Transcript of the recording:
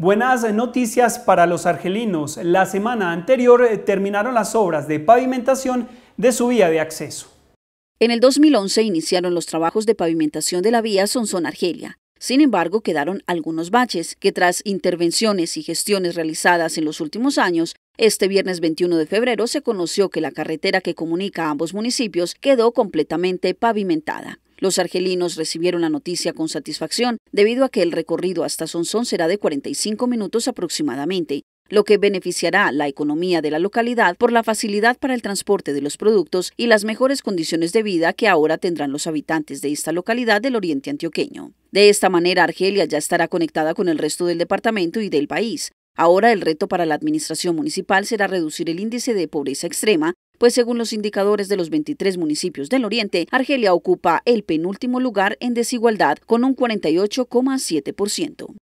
Buenas noticias para los argelinos. La semana anterior eh, terminaron las obras de pavimentación de su vía de acceso. En el 2011 iniciaron los trabajos de pavimentación de la vía sonson argelia Sin embargo, quedaron algunos baches que tras intervenciones y gestiones realizadas en los últimos años, este viernes 21 de febrero se conoció que la carretera que comunica a ambos municipios quedó completamente pavimentada. Los argelinos recibieron la noticia con satisfacción, debido a que el recorrido hasta Sonsón será de 45 minutos aproximadamente, lo que beneficiará la economía de la localidad por la facilidad para el transporte de los productos y las mejores condiciones de vida que ahora tendrán los habitantes de esta localidad del oriente antioqueño. De esta manera, Argelia ya estará conectada con el resto del departamento y del país. Ahora el reto para la administración municipal será reducir el índice de pobreza extrema pues según los indicadores de los 23 municipios del Oriente, Argelia ocupa el penúltimo lugar en desigualdad con un 48,7%.